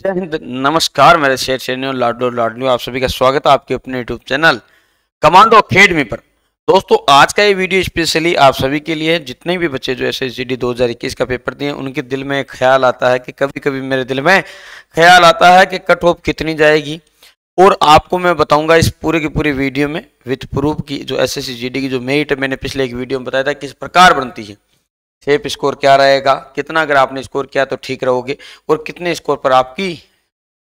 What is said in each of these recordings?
जय हिंद नमस्कार मेरे शेर शेरनियों लाडो लाडलियों आप सभी का स्वागत है आपके अपने यूट्यूब चैनल कमांडो अकेडमी पर दोस्तों आज का ये वीडियो स्पेशली आप सभी के लिए है जितने भी बच्चे जो एस एस जी डी दो हज़ार इक्कीस का पेपर दिए उनके दिल में ख्याल आता है कि कभी कभी मेरे दिल में ख्याल आता है कि कट ऑफ कितनी जाएगी और आपको मैं बताऊंगा इस पूरे की पूरी वीडियो में विथ प्रूफ की जो एस एस की जो मेरिट है मैंने पिछले एक वीडियो में बताया था किस प्रकार बनती है सेफ स्कोर क्या रहेगा कितना अगर आपने स्कोर किया तो ठीक रहोगे और कितने स्कोर पर आपकी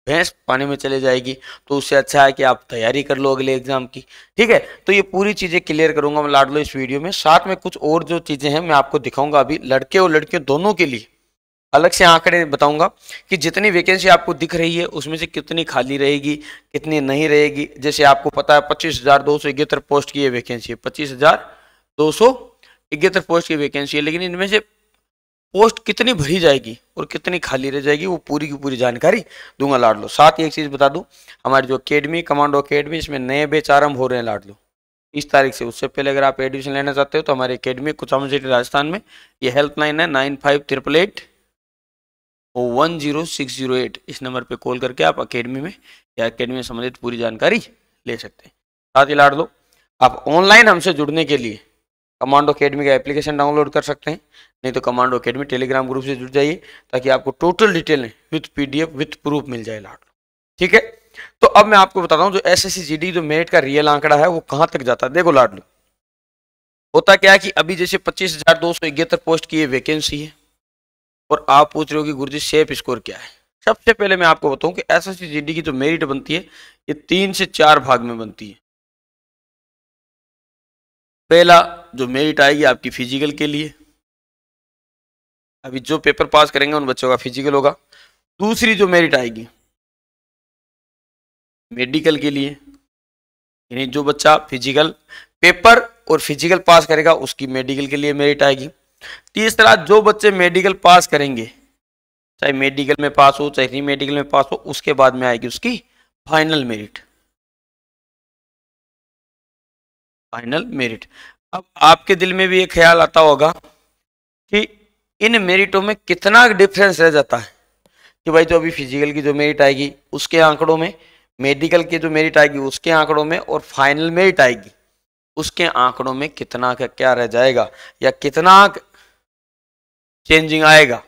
भैंस पानी में चले जाएगी तो उससे अच्छा है कि आप तैयारी कर लो अगले एग्जाम की ठीक है तो ये पूरी चीज़ें क्लियर करूंगा मैं लाडलो इस वीडियो में साथ में कुछ और जो चीज़ें हैं मैं आपको दिखाऊंगा अभी लड़के और लड़कियों दोनों के लिए अलग से आंकड़े बताऊंगा कि जितनी वैकेंसी आपको दिख रही है उसमें से कितनी खाली रहेगी कितनी नहीं रहेगी जैसे आपको पता है पच्चीस हज़ार दो सौ इकहत्तर पोस्ट की ये वैकेंसी है पच्चीस हज़ार दो सौ इकहत्तर पोस्ट की वैकेंसी है लेकिन इनमें से पोस्ट कितनी भरी जाएगी और कितनी खाली रह जाएगी वो पूरी की पूरी जानकारी दूंगा लाड लो साथ ही एक चीज़ बता दूँ हमारी जो अकेडमी कमांडो अकेडमी इसमें नए बेच आरम्भ हो रहे हैं लाड लो इस तारीख से उससे पहले अगर आप एडमिशन लेना चाहते हो तो हमारी अकेडमी कुचामन सिटी राजस्थान में ये हेल्पलाइन है nine five triple eight one zero six zero eight इस नंबर पे कॉल करके आप अकेडमी में या अकेडमी में संबंधित पूरी जानकारी ले सकते हैं साथ ही लाड लो आप ऑनलाइन हमसे जुड़ने के लिए कमांडो अकेडमी का एप्लीकेशन डाउनलोड कर सकते हैं नहीं तो कमांडो अकेडमी टेलीग्राम ग्रुप से जुड़ जाइए ताकि आपको टोटल डिटेल पी विथ पीडीएफ विथ प्रूफ मिल जाए लाट ठीक है तो अब मैं आपको बताता हूँ जो एस एस जो मेरिट का रियल आंकड़ा है वो कहाँ तक जाता है देखो लाडलू होता क्या है कि अभी जैसे पच्चीस हजार दो सौ इकहत्तर पोस्ट की ये वैकेंसी है और आप पूछ रहे हो कि गुरुजी सेफ स्कोर क्या है सबसे पहले मैं आपको बताऊं कि एस एस की जो मेरिट बनती है ये तीन से चार भाग में बनती है पहला जो मेरिट आएगी आपकी फिजिकल के लिए अभी जो पेपर पास करेंगे उन बच्चों का फिजिकल होगा दूसरी जो मेरिट आएगी मेडिकल के लिए यानी जो बच्चा फिजिकल पेपर और फिजिकल पास करेगा उसकी मेडिकल के लिए मेरिट आएगी तीसरा जो बच्चे मेडिकल पास करेंगे चाहे मेडिकल में पास हो चाहे नहीं मेडिकल में पास हो उसके बाद में आएगी उसकी फाइनल मेरिट फाइनल मेरिट अब आपके दिल में भी ये ख्याल आता होगा कि इन मेरिटों में कितना डिफरेंस रह जाता है कि भाई जो तो अभी फिजिकल की जो मेरिट आएगी उसके आंकड़ों में मेडिकल की जो मेरिट आएगी उसके आंकड़ों में और फाइनल मेरिट आएगी उसके आंकड़ों में कितना का क्या रह जाएगा या कितना चेंजिंग आएगा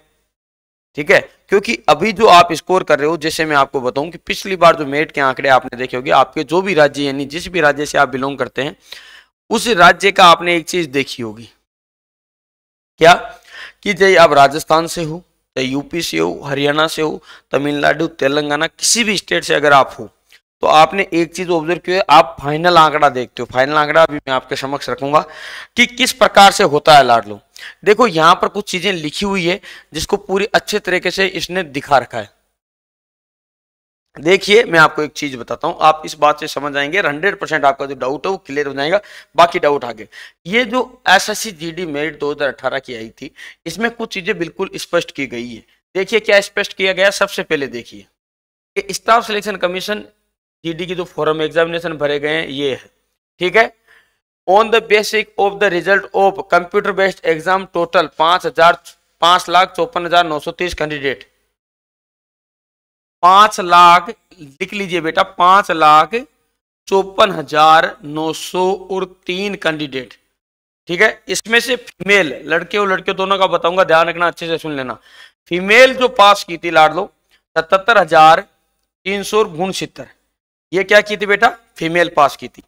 ठीक है क्योंकि अभी जो आप स्कोर कर रहे हो जैसे मैं आपको बताऊं कि पिछली बार जो मेरिट के आंकड़े आपने देखे होंगे आपके जो भी राज्य यानी जिस भी राज्य से आप बिलोंग करते हैं उस राज्य का आपने एक चीज देखी होगी क्या कि चाहे आप राजस्थान से हो चाहे यूपी से हो हरियाणा से हो तमिलनाडु तेलंगाना किसी भी स्टेट से अगर आप हो तो आपने एक चीज ऑब्जर्व की है आप फाइनल आंकड़ा देखते हो फाइनल आंकड़ा अभी मैं आपके समक्ष रखूंगा कि किस प्रकार से होता है लाडलो देखो यहां पर कुछ चीजें लिखी हुई है जिसको पूरी अच्छे तरीके से इसने दिखा रखा है देखिए मैं आपको एक चीज बताता हूं आप इस बात से समझ आएंगे हंड्रेड परसेंट आपका जो डाउट है वो क्लियर हो जाएगा बाकी डाउट आगे ये जो S S C G D merit दो हजार अठारह की आई थी इसमें कुछ चीजें बिल्कुल स्पष्ट की गई है देखिए क्या स्पष्ट किया गया सबसे पहले देखिए कि स्टाफ सिलेक्शन कमीशन डी की जो फॉरम एग्जामिनेशन भरे गए हैं ये है ठीक है on the basic of the result of computer based exam total पांच हजार पांच लाख चौपन हजार नौ सौ तीस कैंडिडेट पांच लाख लिख लीजिए बेटा पांच लाख चौपन हजार नौ सौ और तीन कैंडिडेट ठीक है इसमें से फीमेल लड़के और लड़के दोनों का बताऊंगा ध्यान रखना अच्छे से सुन लेना फीमेल जो पास की थी लाड लो सतर हजार तीन सौ उनसितर ये क्या की थी बेटा फीमेल पास की थी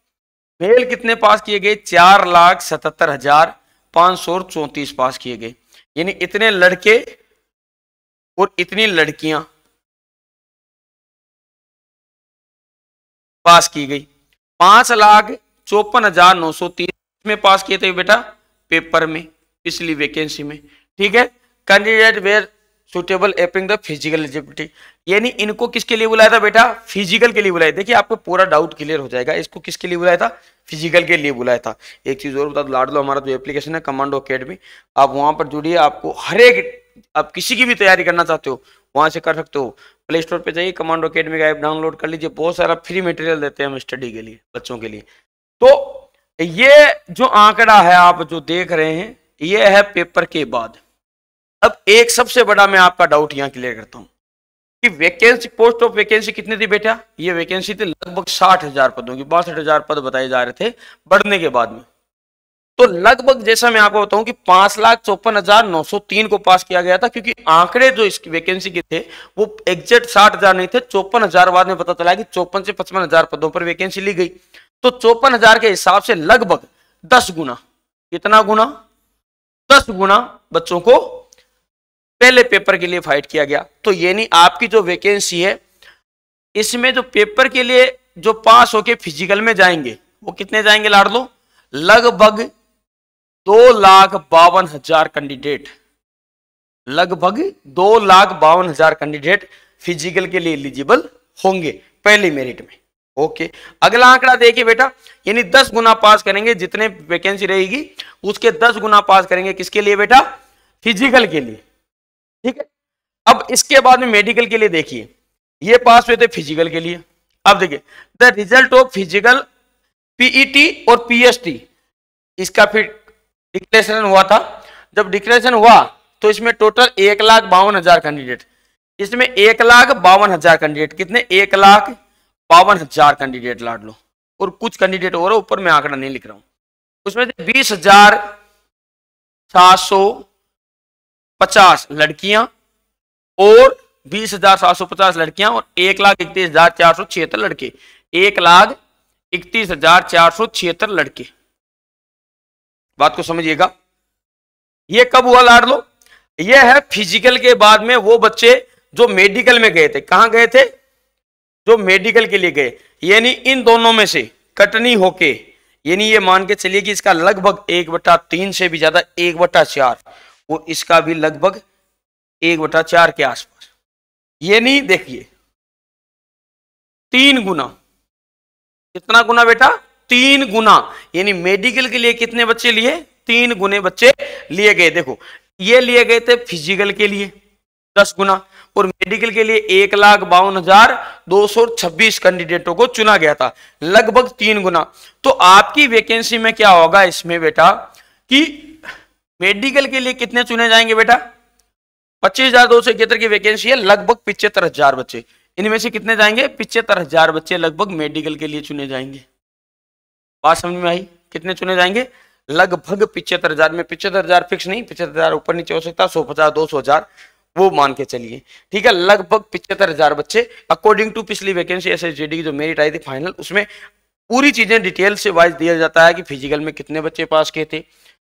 मेल कितने पास किए गए चार लाख सतहत्तर हजार पांच सौ चौंतीस पास किए गए यानी इतने लड़के और इतनी लड़कियां पास की गई पांच लाख चौपन हजार नौ सौ तीस में पास किए थे बेटा पेपर में पिछली वैकेंसी में ठीक है candidate were suitable appearing the physical eligibility यानी इनको किसके लिए बुलाया था बेटा फिजिकल के लिए बुलाया देखिए आपको पूरा डाउट क्लियर हो जाएगा इसको किसके लिए बुलाया था फिजिकल के लिए बुलाया था एक चीज़ और बता दो लाड लो हमारा जो एप्लीकेशन है कमांडो अकेडमी आप वहां पर जुड़िए आपको हर एक आप किसी की भी तैयारी करना चाहते हो वहाँ से कर सकते हो प्ले स्टोर पर जाइए कमांडो अकेडमी का ऐप डाउनलोड कर लीजिए बहुत सारा फ्री मटेरियल देते हैं हम स्टडी के लिए बच्चों के लिए तो ये जो आंकड़ा है आप जो देख रहे हैं ये है पेपर के बाद अब एक सबसे बड़ा मैं आपका डाउट यहाँ क्लियर करता हूँ कि वैकेंसी पोस्ट ऑफ वैकेंसी कितनी थी बेटा ये वैकेंसी थी लगभग साठ हजार पदों की बासठ हजार पद बताए जा रहे थे बढ़ने के बाद में तो लगभग जैसा मैं आपको बताऊं कि पांच लाख चौपन हजार नौ सौ तीन को पास किया गया था क्योंकि आंकड़े जो इसकी वैकेंसी के थे वो एग्जेक्ट साठ हजार नहीं थे चौपन हजार बाद में पता चला कि चौपन से पचपन हजार पदों पर वैकेंसी ली गई तो चौपन हजार के हिसाब से लगभग दस गुना कितना गुना दस गुना बच्चों को पहले पेपर के लिए फाइट किया गया तो ये नहीं आपकी जो वैकेंसी है इसमें जो पेपर के लिए जो पास होके फिजिकल में जाएंगे वो कितने जाएंगे लाड लो लगभग दो लाख बावन हजार कैंडिडेट लगभग दो लाख बावन हजार कैंडिडेट फिजिकल के लिए एलिजिबल होंगे पहले मेरिट में ओके अगला आंकड़ा देखिए बेटा यानी दस गुना पास करेंगे जितने वैकेंसी रहेगी उसके दस गुना पास करेंगे किसके लिए बेटा फिजिकल के लिए ठीक है अब इसके बाद में मेडिकल के लिए देखिए ये पास हुए थे फिजिकल के लिए अब देखिए the result of physical PET और पीएसटी इसका फिर डिक्लेरेशन हुआ था जब डिक्लेरेशन हुआ तो इसमें टोटल एक लाख बावन हजार कैंडिडेट इसमें एक लाख बावन हजार कैंडिडेट कितने एक लाख बावन हजार कैंडिडेट लाट लो और कुछ कैंडिडेट और ऊपर मैं आंकड़ा नहीं लिख रहा हूं उसमें से बीस हजार सात सौ पचास लड़कियां और बीस हजार सात सौ पचास लड़कियां और एक लाख इकतीस हजार चार सौ छिहत्तर लड़के एक लाख इकतीस हजार चार सौ छिहत्तर लड़के बात को समझिएगा ये कब हुआ लाडलो ये है फिजिकल के बाद में वो बच्चे जो मेडिकल में गए थे कहां गए थे जो मेडिकल के लिए गए यानी इन दोनों में से कटनी होके यानी ये मान के चलिए कि इसका लगभग एक बटा तीन से भी ज्यादा एक बटा चार और इसका भी लगभग एक बटा चार के आसपास यानी देखिए तीन गुना कितना गुना बेटा तीन गुना यानी मेडिकल के लिए कितने बच्चे लिए तीन गुने बच्चे लिए गए देखो ये लिए गए थे फिजिकल के लिए दस गुना और मेडिकल के लिए एक लाख बावन हजार दो सौ छब्बीस कैंडिडेटों को चुना गया था लगभग तीन गुना तो आपकी वैकेंसी में क्या होगा इसमें बेटा कि मेडिकल के लिए कितने चुने जाएंगे बेटा पच्चीस हजार दो सौ इकहत्तर की वैकेंसी है लगभग पिछहत्तर हजार बच्चे इनमें से कितने जाएंगे पिछहत्तर हजार बच्चे लगभग मेडिकल के लिए चुने जाएंगे बात समझ में आई कितने चुने जाएंगे लगभग पिछहत्तर हजार में पिछहत्तर हजार फिक्स नहीं पिछहत्तर हजार ऊपर नीचे हो सकता सौ पचास दो सौ हजार वो मान के चलिए ठीक है लगभग पिछहत्तर हजार बच्चे अकॉर्डिंग टू पिछली वैकेंसी एस एस की जो मेरिट आई थी फाइनल उसमें पूरी चीजें डिटेल से वाइज दिया जाता है कि फिजिकल में कितने बच्चे पास किए थे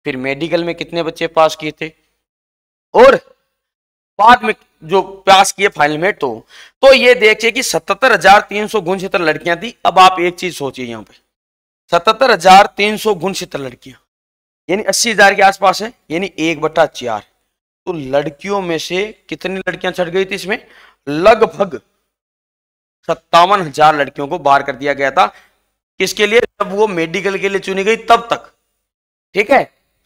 फिर मेडिकल में कितने बच्चे पास किए थे और बाद में जो पास किए फाइनल में तो तो ये देखिए कि सतहत्तर हजार तीन सौ गुण लड़कियां थी अब आप एक चीज सोचिए यहाँ पे सतहत्तर हजार तीन सौ गुणसितर लड़कियां यानी अस्सी हजार के आसपास है यानी एक बटा चार तो लड़कियों में से कितनी लड़कियां चढ़ गई थी इसमें लगभग सत्तावन हजार लड़कियों को बाहर कर दिया गया था किसके लिए जब वो मेडिकल के लिए चुनी गई तब तक ठीक है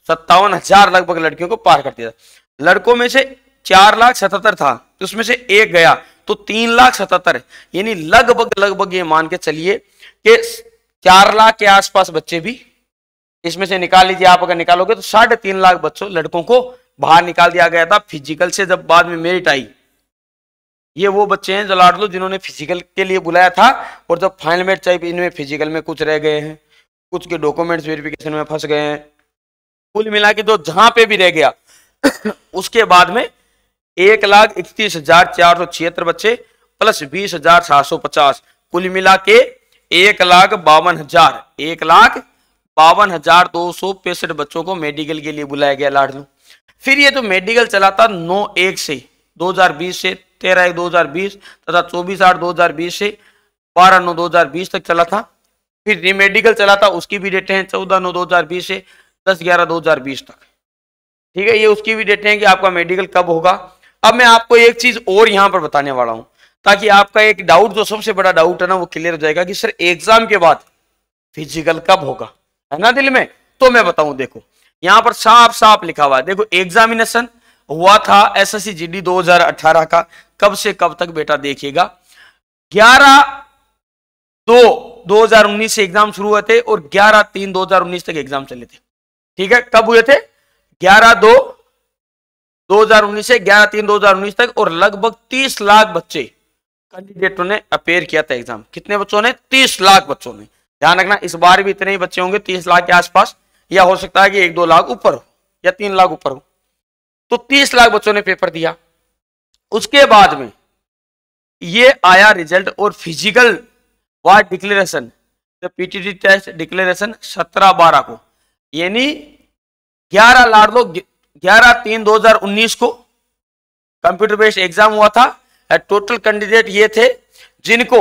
सत्तावन हजार लगभग लड़कियों को पार कर दिया लड़कों में से चार लाख सतहत्तर था तो उसमें से एक गया तो तीन लाख सतहत्तर यानी लगभग लगभग ये मान के चलिए कि चार लाख के आसपास बच्चे भी इसमें से निकाल लीजिए आप अगर निकालोगे तो साढ़े तीन लाख बच्चों लड़कों को बाहर निकाल दिया गया था फिजिकल से जब बाद में मेरिट आई ये वो बच्चे हैं लाट लो जिन्होंने फिजिकल के लिए बुलाया था और जब फाइनल मेरिट चाहिए इनमें फिजिकल में कुछ रह गए हैं कुछ के डॉक्यूमेंट्स वेरिफिकेशन में फंस गए हैं कुल मिला के जो जहां पे भी रह गया उसके बाद में एक लाख इकतीस हजार चार सौ छिहत्तर बच्चे प्लस बीस हजार सात सौ पचास कुल मिला के एक लाख बावन हजार एक लाख बावन हजार दो सौ पैंसठ बच्चों को मेडिकल के लिए बुलाया गया लाडलू फिर ये जो तो मेडिकल चला था नौ एक से 2020 से तेरह एक 2020 तथा चौबीस आठ 2020 से बारह नौ 2020 तक चला था फिर ये मेडिकल चला था उसकी भी डेटे हैं चौदह नौ 2020 से दस ग्यारह 2020 तक ठीक है ये उसकी भी डेटें हैं कि आपका मेडिकल कब होगा अब मैं आपको एक चीज और यहां पर बताने वाला हूं ताकि आपका एक डाउट जो सबसे बड़ा डाउट है ना वो क्लियर हो जाएगा कि सर एग्जाम के बाद फिजिकल कब होगा है ना दिल में तो मैं बताऊं देखो यहां पर साफ साफ लिखा हुआ है देखो एग्जामिनेशन हुआ था एस एस 2018 का कब से कब तक बेटा देखिएगा ग्यारह दो 2019 से एग्जाम शुरू हुए थे और 11 तीन 2019 तक एग्जाम चले थे ठीक है कब हुए थे 11 दो 2019 से 11 तीन 2019 तक और लगभग 30 लाख बच्चे कैंडिडेटों ने अपेयर किया था एग्जाम कितने बच्चों ने तीस लाख बच्चों ने ध्यान रखना इस बार भी इतने ही बच्चे होंगे तीस लाख के आसपास या हो सकता है कि एक दो लाख ऊपर हो या तीन लाख ऊपर हो तो तीस लाख बच्चों ने पेपर दिया उसके बाद में ये आया रिजल्ट और physical ward declaration the PTT test declaration सत्रह बारह को यानी ग्यारह लाख लोग ग्यारह तीन दो हजार उन्नीस को कंप्यूटर बेस्ड एग्जाम हुआ था टोटल कैंडिडेट ये थे जिनको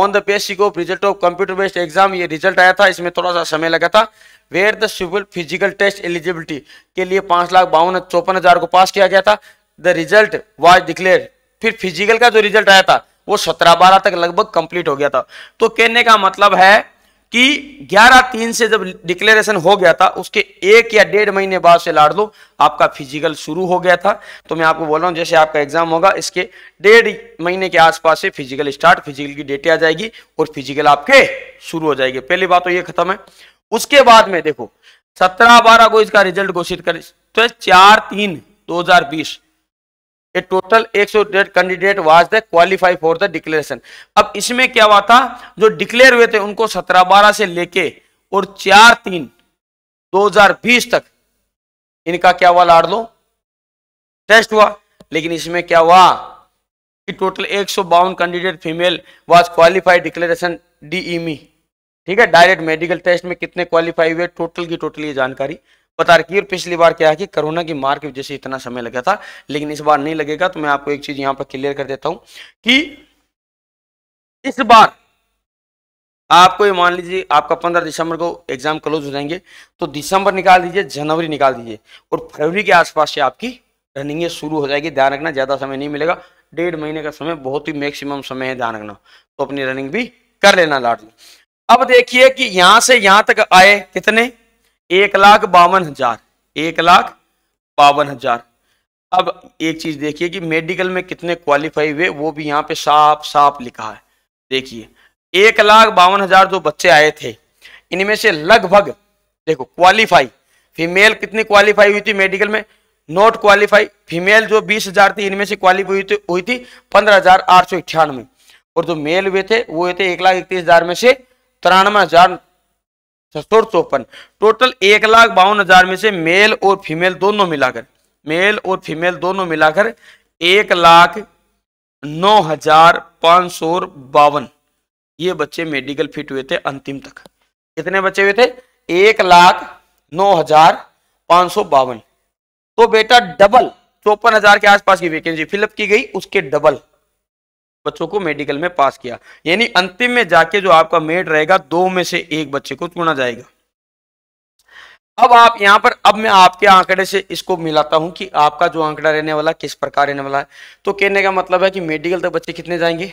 on the basic of result of computer based exam ये रिजल्ट आया था इसमें थोड़ा सा समय लगा था were the civil physical test eligibility के लिए पांच लाख बावन चौपन हजार को पास किया गया था द रिजल्ट वाज डिक्लेयर फिर फिजिकल का जो रिजल्ट आया था वो सत्रह बारह तक लगभग कंप्लीट हो गया था तो कहने का मतलब है कि 11 तीन से जब डिक्लेरेशन हो गया था उसके एक या डेढ़ महीने बाद से लाड़ लो आपका फिजिकल शुरू हो गया था तो मैं आपको बोल रहा हूँ जैसे आपका एग्जाम होगा इसके डेढ़ महीने के आसपास से फिजिकल स्टार्ट फिजिकल की डेटे आ जाएगी और फिजिकल आपके शुरू हो जाएगी पहली बात तो ये खत्म है उसके बाद में देखो सत्रह बारह को इसका रिजल्ट घोषित कर तो चार तीन दो हजार बीस ए टोटल डेढ़ candidate was the qualify for the declaration अब इसमें क्या हुआ था जो डिक्लेयर हुए थे उनको सत्रह बारह से लेके और चार तीन दो हजार बीस तक इनका क्या हुआ लाड़ लो टेस्ट हुआ लेकिन इसमें क्या हुआ कि टोटल एक सौ बावन candidate female was qualified declaration डीईमी ठीक है डायरेक्ट मेडिकल टेस्ट में कितने क्वालिफाई हुए टोटल की टोटल ये जानकारी बता रखी और पिछली बार क्या है कि कोरोना की मार की वजह से इतना समय लगा था लेकिन इस बार नहीं लगेगा तो मैं आपको एक चीज यहाँ पर क्लियर कर देता हूं कि इस बार आपको ये मान लीजिए आपका पंद्रह दिसंबर को एग्जाम क्लोज हो जाएंगे तो दिसंबर निकाल दीजिए जनवरी निकाल दीजिए और फरवरी के आसपास से आपकी रनिंग शुरू हो जाएगी ध्यान रखना ज़्यादा समय नहीं मिलेगा डेढ़ महीने का समय बहुत ही मैक्सिमम समय है ध्यान रखना तो अपनी रनिंग भी कर लेना लाडली अब देखिए कि यहां से यहाँ तक आए कितने एक लाख बावन हजार एक लाख बावन हजार अब एक चीज देखिए कि मेडिकल में कितने क्वालिफाई हुए वो भी यहाँ पे साफ साफ लिखा है देखिए एक लाख बावन हजार जो बच्चे आए थे इनमें से लगभग देखो क्वालिफाई फीमेल कितनी क्वालिफाई हुई थी मेडिकल में नॉट क्वालिफाई फीमेल जो बीस हजार थी इनमें से क्वालिफाई हुई थी हुई थी पंद्रह हजार आठ सौ इक्यानवे और जो मेल हुए थे वो हुए थे एक लाख इकतीस हजार में से तिरानवे हजार छह चौपन टोटल एक लाख बावन हजार में से मेल और फीमेल दोनों मिलाकर मेल और फीमेल दोनों मिलाकर एक लाख नौ हजार पांच सौ बावन ये बच्चे मेडिकल फिट हुए थे अंतिम तक कितने बच्चे हुए थे एक लाख नौ हजार पांच सौ बावन तो बेटा डबल चौपन हजार के आसपास की वैकेंसी फिलअप की गई उसके डबल बच्चों को मेडिकल में पास किया यानी अंतिम में जाके जो आपका मेड रहेगा दो में से एक बच्चे को चुना जाएगा अब आप यहां पर अब मैं आपके आंकड़े से इसको मिलाता हूं कि आपका जो आंकड़ा रहने वाला किस प्रकार रहने वाला है तो कहने का मतलब है कि मेडिकल तक बच्चे कितने जाएंगे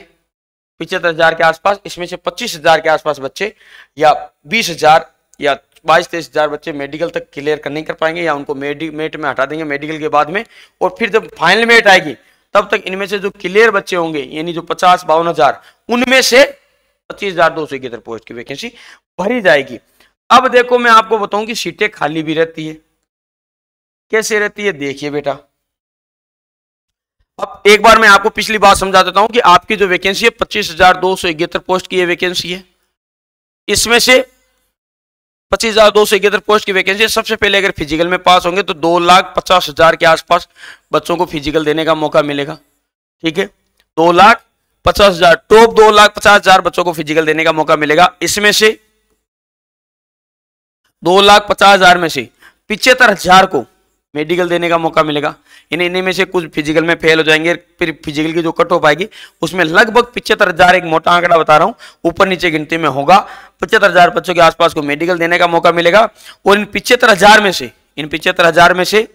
पिछहत्तर हजार के आसपास इसमें से पच्चीस हजार के आसपास बच्चे या बीस हजार या बाईस तेईस हजार बच्चे मेडिकल तक क्लियर कर नहीं कर पाएंगे या उनको मेट में हटा देंगे मेडिकल के बाद में और फिर जब फाइनल मेट आएगी तब तक इनमें से जो क्लियर बच्चे होंगे यानी जो पचास बावन हजार उनमें से पच्चीस हजार दो सौ पोस्ट की वैकेंसी भरी जाएगी अब देखो मैं आपको बताऊं कि सीटें खाली भी रहती है कैसे रहती है देखिए बेटा अब एक बार मैं आपको पिछली बात समझा देता हूं कि आपकी जो वैकेंसी है पच्चीस हजार दो सौ इकहत्तर पोस्ट की ये वैकेंसी है इसमें से पच्चीस हजार दो सौ इकहत्तर पोस्ट की वैकेंसी सबसे पहले अगर फिजिकल में पास होंगे तो दो लाख पचास हजार के आसपास बच्चों को फिजिकल देने का मौका मिलेगा ठीक है दो लाख पचास हजार टॉप दो लाख पचास हजार बच्चों को फिजिकल देने का मौका मिलेगा इसमें से दो लाख पचास हजार में से पिछहत्तर हजार को मेडिकल देने का मौका मिलेगा इन इन्हीं में से कुछ फिजिकल में फेल हो जाएंगे फिर फिजिकल की जो कट हो पाएगी उसमें लगभग पिछहत्तर हज़ार एक मोटा आंकड़ा बता रहा हूँ ऊपर नीचे गिनती में होगा पचहत्तर हज़ार बच्चों के आसपास को मेडिकल देने का मौका मिलेगा और इन पिछहत्तर हज़ार में से इन पिछहत्तर हज़ार में से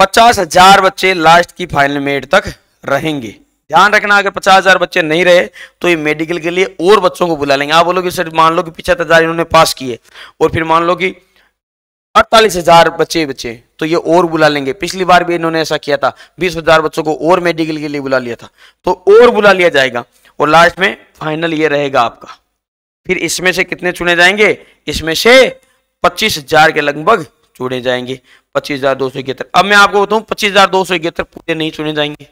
पचास हज़ार बच्चे लास्ट की फाइनल मेड तक रहेंगे ध्यान रखना अगर पचास हजार बच्चे नहीं रहे तो ये मेडिकल के लिए और बच्चों को बुला लेंगे आप बोलोगे सर मान लो कि पिछहत्तर हजार इन्होंने पास किए और फिर मान लो कि अड़तालीस हजार बच्चे बच्चे तो ये और बुला लेंगे पिछली बार भी इन्होंने ऐसा किया था बीस हजार बच्चों को और मेडिकल के लिए बुला लिया था तो और बुला लिया जाएगा और लास्ट में फाइनल ये रहेगा आपका फिर इसमें से कितने चुने जाएंगे इसमें से पच्चीस हजार के लगभग चुने जाएंगे पच्चीस हजार दो सौ इकहत्तर अब मैं आपको बताऊँ पच्चीस हजार दो सौ इकहत्तर पूरे नहीं चुने जाएंगे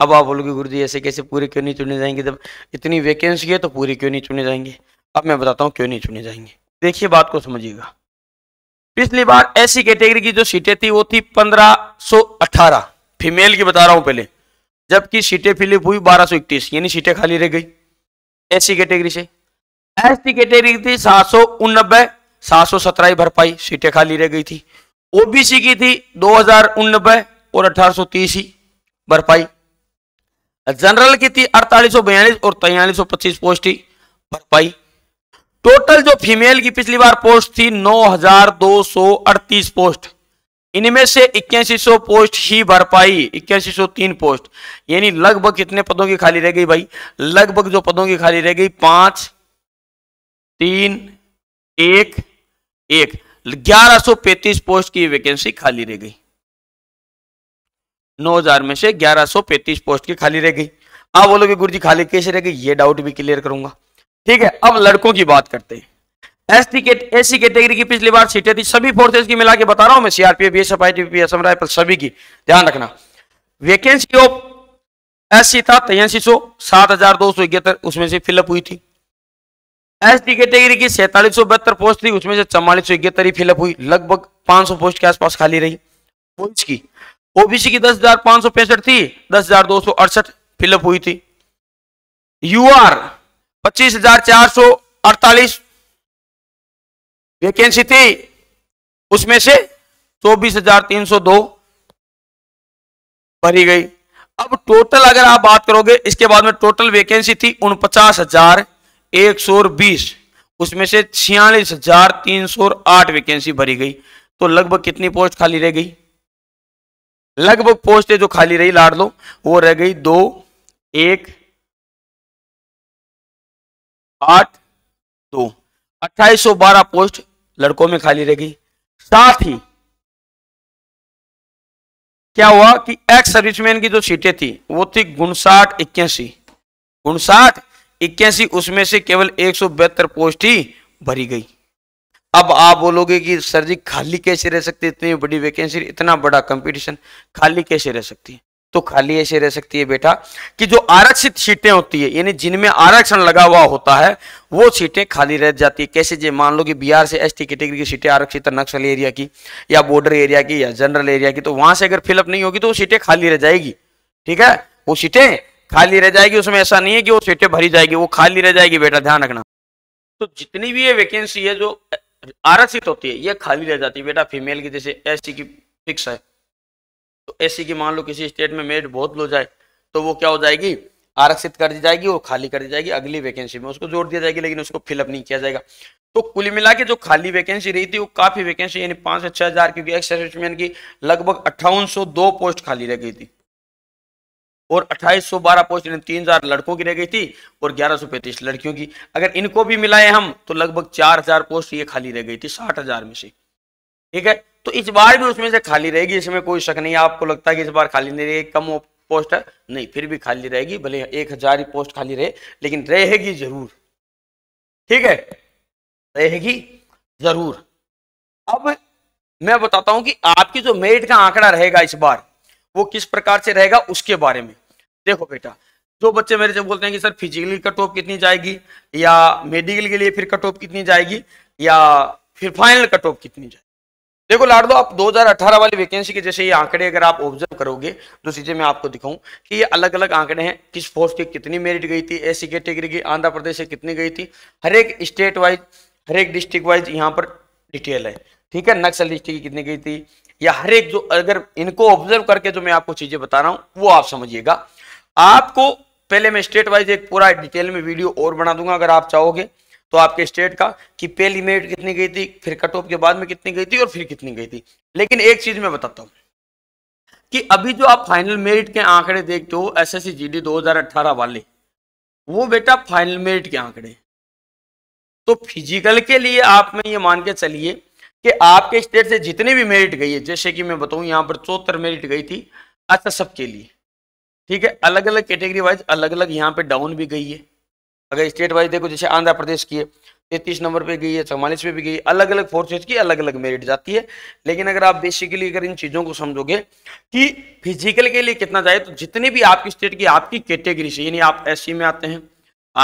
अब आप बोलोगे गुरु जी ऐसे कैसे पूरे क्यों नहीं चुने जाएंगे जब इतनी वैकेंसी है तो पूरे क्यों नहीं चुने जाएंगे अब मैं बताता हूँ क्यों नहीं चुने जाएंगे देखिए बात को समझिएगा पिछली बार ऐसी कैटेगरी की जो सीटें थी वो थी 1518 फीमेल की बता रहा हूं पहले जबकि सीटें फिलिप हुई 1231 यानी सीटें खाली रह गई ऐसी कैटेगरी से ऐसी कैटेगरी थी सात सौ उन्नबे सात सौ सत्रह भरपाई सीटें खाली रह गई थी ओबीसी की थी दो हजार उनबे और अठारह सौ तीस ही भरपाई जनरल की थी अड़तालीस सौ बयालीस और तैयलीस सौ पच्चीस पोस्ट ही भरपाई टोटल जो फीमेल की पिछली बार पोस्ट थी 9,238 पोस्ट इनमें से इक्यासी पोस्ट ही भर पाई इक्यासी तीन पोस्ट यानी लगभग कितने पदों की खाली रह गई भाई लगभग जो पदों की खाली रह गई पांच तीन एक एक ग्यारह सौ पोस्ट की वैकेंसी खाली रह गई नौ हजार में से ग्यारह सौ पैंतीस पोस्ट की खाली रह गई आप बोलोगे गुरु जी खाली कैसे रह गई ये डाउट भी क्लियर करूंगा ठीक है अब लड़कों की बात करते हैं S T S C category की पिछली बार सीटें थी सभी फोर्सेज की मिला के बता रहा हूं मैं CRPF BSF ITP Assam rifle सभी की ध्यान रखना वैकेंसी ऑफ एस सी था तिरासी सौ सात हजार दो सौ इकहत्तर उसमें से फिलअप हुई थी एस टी कैटेगरी की सैतालीस सौ बहत्तर पोस्ट थी उसमें से चौवालीस सौ इकहत्तर ही फिलअप हुई लगभग पांच सौ पोस्ट के आसपास खाली रही पुलिस की ओबीसी की दस हजार पांच सौ पैंसठ थी दस हजार दो सौ अड़सठ फिलअप हुई थी यूआर पच्चीस हजार चार सौ अड़तालीस वैकेंसी थी उसमें से चौबीस हजार तीन सौ दो भरी गई अब टोटल अगर आप बात करोगे इसके बाद में टोटल वैकेंसी थी उनपचास हजार एक सौ बीस उसमें से छियालीस हजार तीन सौ आठ वैकेंसी भरी गई तो लगभग कितनी पोस्ट खाली रह गई लगभग पोस्टें जो खाली रही लाड लो वो रह गई दो एक आठ दो अट्ठाईस सौ बारह पोस्ट लड़कों में खाली रहेगी साथ ही क्या हुआ कि एक्स सर्विसमैन की जो सीटें थी वो थी गुणसाठ इक्यासी गुणसाठ इक्यासी उसमें से केवल एक सौ बहत्तर पोस्ट ही भरी गई अब आप बोलोगे कि सर जी खाली कैसे रह सकती इतनी बड़ी वैकेंसी इतना बड़ा कंपटीशन खाली कैसे रह सकती है तो खाली ऐसे रह सकती है बेटा कि जो आरक्षित सीटें होती है यानी जिनमें आरक्षण लगा हुआ होता है वो सीटें खाली रह जाती है कैसे जी मान लो कि बिहार से एस टी कैटेगरी की सीटें आरक्षित नक्सल एरिया की या बॉर्डर एरिया की या जनरल एरिया की तो वहां से अगर फिलअप नहीं होगी तो वो सीटें खाली रह जाएगी ठीक है वो सीटें खाली रह जाएगी उसमें ऐसा नहीं है कि वो सीटें भरी जाएगी वो खाली रह जाएगी बेटा ध्यान रखना तो जितनी भी ये वैकेंसी है जो आरक्षित होती है ये खाली रह जाती है बेटा फीमेल की जैसे एस की फिक्स है तो ऐसी की मान लो किसी स्टेट में मेरिट बहुत लो जाए तो वो क्या हो जाएगी आरक्षित कर दी जाएगी और खाली कर दी जाएगी अगली वैकेंसी में उसको जोड़ दिया जाएगी लेकिन उसको फिलअप नहीं किया जाएगा तो कुल मिला के जो खाली वैकेंसी रही थी वो काफी वैकेंसी यानी पांच से छह हजार क्योंकि एक्स सर्विसमैन की लगभग अट्ठावन दो पोस्ट खाली रह गई थी और 2812 पोस्ट यानी तीन हजार लड़कों की रह गई थी और ग्यारह लड़कियों की अगर इनको भी मिलाए हम तो लगभग 4000 पोस्ट ये खाली रह गई थी 60000 में से ठीक है तो इस बार भी उसमें से खाली रहेगी इसमें कोई शक नहीं आपको लगता है कि इस बार खाली नहीं रहेगी कम पोस्ट है नहीं फिर भी खाली रहेगी भले एक हजार ही पोस्ट खाली रहे लेकिन रहेगी जरूर ठीक है रहेगी जरूर अब मैं बताता हूं कि आपकी जो मेरिट का आंकड़ा रहेगा इस बार वो किस प्रकार से रहेगा उसके बारे में देखो बेटा जो बच्चे मेरे से बोलते हैं कि सर फिजिकली कट ऑफ कितनी जाएगी या मेडिकल के लिए फिर कट ऑफ कितनी जाएगी या फिर फाइनल कट ऑफ कितनी जाएगी देखो लाडो आप 2018 वाली वैकेंसी के जैसे ये आंकड़े अगर आप ऑब्जर्व करोगे तो चीजें मैं आपको दिखाऊं कि ये अलग अलग आंकड़े हैं किस फोर्स की कितनी मेरिट गई थी एसी कैटेगरी की आंध्र प्रदेश से कितनी गई थी हर एक स्टेट वाइज हर एक डिस्ट्रिक्ट वाइज यहाँ पर डिटेल है ठीक है नक्सल डिस्ट्रिक्ट की कितनी गई थी या हर एक जो अगर इनको ऑब्जर्व करके जो मैं आपको चीजें बता रहा हूँ वो आप समझिएगा आपको पहले मैं स्टेट वाइज एक पूरा डिटेल में वीडियो और बना दूंगा अगर आप चाहोगे तो आपके स्टेट का कि पहली मेरिट कितनी गई थी फिर कट ऑफ के बाद में कितनी गई थी और फिर कितनी गई थी लेकिन एक चीज मैं बताता हूँ कि अभी जो आप फाइनल मेरिट के आंकड़े देखते हो एस एस सी वाले वो बेटा फाइनल मेरिट के आंकड़े तो फिजिकल के लिए आप में ये मान के चलिए कि आपके स्टेट से जितनी भी मेरिट गई है जैसे कि मैं बताऊं यहाँ पर चौहत्तर मेरिट गई थी अच्छा सबके लिए ठीक है अलग अलग कैटेगरी वाइज अलग अलग यहाँ पे डाउन भी गई है अगर स्टेट वाइज देखो जैसे आंध्र प्रदेश की तैतीस नंबर पे गई है चौवालीस पे भी गई अलग अलग फोर्सेज की अलग अलग मेरिट जाती है लेकिन अगर आप बेसिकली अगर इन चीज़ों को समझोगे कि फिजिकल के लिए कितना चाहिए तो जितनी भी आपकी स्टेट की आपकी कैटेगरी से यानी आप एस में आते हैं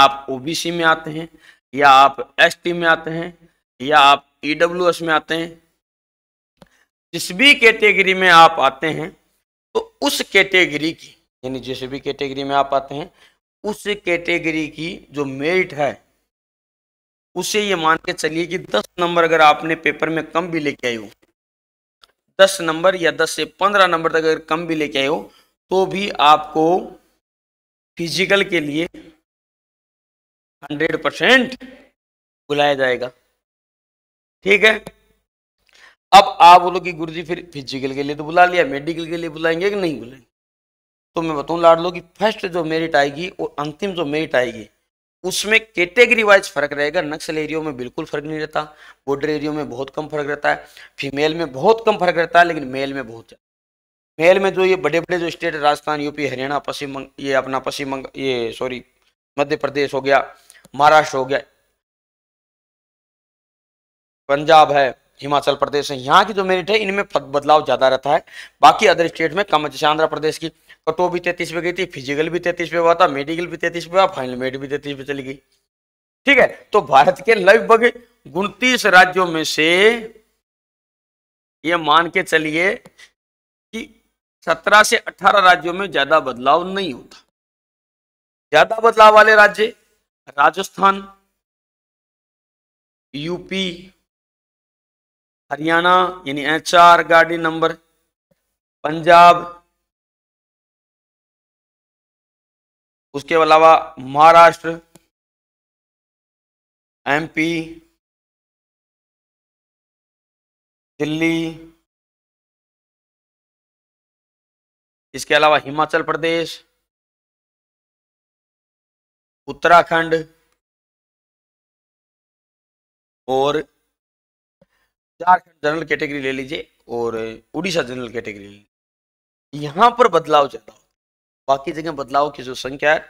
आप ओ में आते हैं या आप एस में आते हैं या आप ईडब्ल्यू e में आते हैं जिस भी कैटेगरी में आप आते हैं तो उस कैटेगरी की यानी जिस भी कैटेगरी में आप आते हैं उस कैटेगरी की जो मेरिट है उसे ये मान के चलिए कि 10 नंबर अगर आपने पेपर में कम भी लेके आए हो 10 नंबर या 10 से 15 नंबर तक अगर कम भी लेके आए हो तो भी आपको फिजिकल के लिए 100 परसेंट बुलाया जाएगा ठीक है अब आप बोलो कि गुरु जी फिर फिजिकल के लिए तो बुला लिया मेडिकल के लिए बुलाएंगे कि नहीं बुलाएंगे तो मैं बताऊँ लाडलो कि फर्स्ट जो मेरिट आएगी और अंतिम जो मेरिट आएगी उसमें कैटेगरी वाइज फर्क रहेगा नक्सल एरियो में बिल्कुल फर्क नहीं रहता बॉर्डर एरियो में बहुत कम फर्क रहता है फीमेल में बहुत कम फर्क रहता है लेकिन मेल में बहुत मेल में जो ये बड़े बड़े जो स्टेट राजस्थान यूपी हरियाणा पश्चिम ये अपना पश्चिम ये सॉरी मध्य प्रदेश हो गया महाराष्ट्र हो गया पंजाब है हिमाचल प्रदेश है यहाँ की जो मेरिट है इनमें बदलाव ज़्यादा रहता है बाकी अदर स्टेट में कम जैसे आंध्र प्रदेश की कटो तो भी तैतीस पे गई थी फिजिकल भी तैतीस पे हुआ था मेडिकल भी तैतीस पे हुआ फाइनल मेड भी तैतीस पे चली गई ठीक है तो भारत के लगभग उनतीस राज्यों में से ये मान के चलिए कि सत्रह से अठारह राज्यों में ज्यादा बदलाव नहीं होता ज्यादा बदलाव वाले राज्य राजस्थान यूपी हरियाणा यानी एच आर गाड़ी नंबर पंजाब उसके अलावा महाराष्ट्र एमपी दिल्ली इसके अलावा हिमाचल प्रदेश उत्तराखंड और झारखंड जनरल कैटेगरी ले लीजिए और उड़ीसा जनरल कैटेगरी ले लीजिए यहाँ पर बदलाव ज़्यादा होता है बाकी जगह बदलाव की जो संख्या है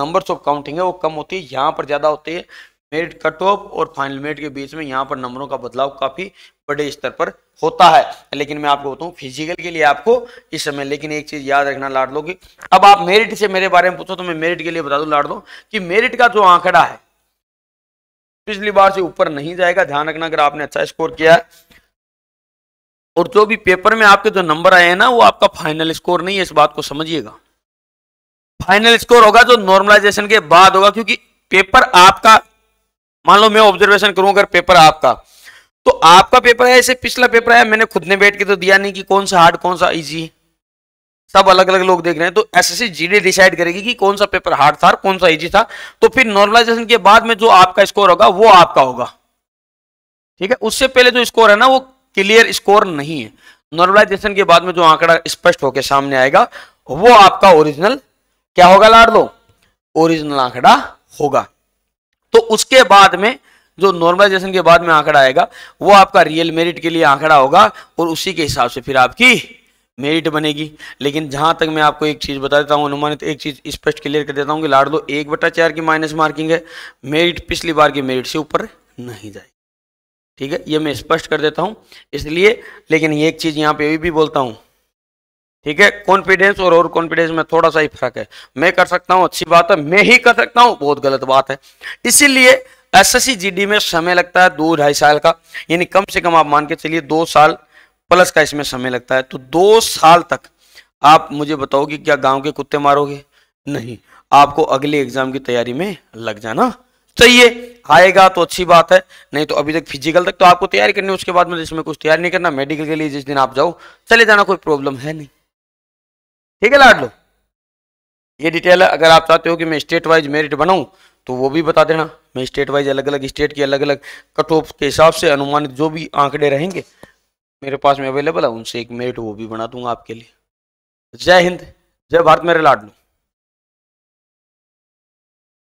नंबर्स ऑफ काउंटिंग है वो कम होती है यहाँ पर ज़्यादा होती है मेरिट कट ऑफ और फाइनल मेरिट के बीच में यहाँ पर नंबरों का बदलाव काफ़ी बड़े स्तर पर होता है लेकिन मैं आपको बताऊँ फिजिकल के लिए आपको इस समय लेकिन एक चीज़ याद रखना लाड लो कि अब आप मेरिट से मेरे बारे में पूछो तो मैं मेरिट के लिए बता दूँ लाड लो कि मेरिट का जो आंकड़ा है पिछली बार से ऊपर नहीं जाएगा ध्यान रखना अगर आपने अच्छा स्कोर किया और जो भी पेपर में आपके जो नंबर आए हैं ना वो आपका फाइनल स्कोर नहीं है इस बात को समझिएगा फाइनल स्कोर होगा जो नॉर्मलाइजेशन के बाद होगा क्योंकि पेपर आपका मान लो मैं ऑब्जर्वेशन करूं अगर पेपर आपका तो आपका पेपर है ऐसे पिछला पेपर है मैंने खुद ने बैठ के तो दिया नहीं कि कौन सा हार्ड कौन सा इजी सब अलग अलग लोग देख रहे हैं तो एस एस डिसाइड करेगी कि कौन सा पेपर हार्ड था कौन सा इजी था तो फिर नॉर्मलाइजेशन के बाद में जो आपका स्कोर होगा वो आपका होगा ठीक है उससे पहले जो स्कोर है ना वो क्लियर स्कोर नहीं है नॉर्मलाइजेशन के बाद में जो आंकड़ा स्पष्ट होकर सामने आएगा वो आपका ओरिजिनल क्या होगा लाड लो ओरिजिनल आंकड़ा होगा तो उसके बाद में जो नॉर्मलाइजेशन के बाद में आंकड़ा आएगा वो आपका रियल मेरिट के लिए आंकड़ा होगा और उसी के हिसाब से फिर आपकी मेरिट बनेगी लेकिन जहां तक मैं आपको एक चीज़ बता देता हूँ अनुमानित एक चीज़ स्पष्ट क्लियर कर देता हूँ कि लाडलो एक बटा चार की माइनस मार्किंग है मेरिट पिछली बार की मेरिट से ऊपर नहीं जाएगी ठीक है ये मैं स्पष्ट कर देता हूँ इसलिए लेकिन ये एक चीज़ यहाँ पे भी बोलता हूँ ठीक है कॉन्फिडेंस और ओवर कॉन्फिडेंस में थोड़ा सा ही फर्क है मैं कर सकता हूँ अच्छी बात है मैं ही कर सकता हूँ बहुत गलत बात है इसीलिए एस एस में समय लगता है दो ढाई साल का यानी कम से कम आप मान के चलिए दो साल प्लस का इसमें समय लगता है तो दो साल तक आप मुझे बताओ कि क्या गांव के कुत्ते मारोगे नहीं आपको अगले एग्जाम की तैयारी में लग जाना चाहिए आएगा तो अच्छी बात है नहीं तो अभी तक फिजिकल तक तो आपको तैयारी करनी है उसके बाद में इसमें कुछ तैयारी नहीं करना मेडिकल के लिए जिस दिन आप जाओ चले जाना कोई प्रॉब्लम है नहीं ठीक है लाड लो ये डिटेल है अगर आप चाहते हो कि मैं स्टेट वाइज मेरिट बनाऊं तो वो भी बता देना मैं स्टेट वाइज अलग अलग स्टेट के अलग अलग कट ऑफ के हिसाब से अनुमानित जो भी आंकड़े रहेंगे मेरे पास में अवेलेबल है उनसे एक मेट वो भी बना दूंगा आपके लिए जय हिंद जय भारत मेरे लाडलू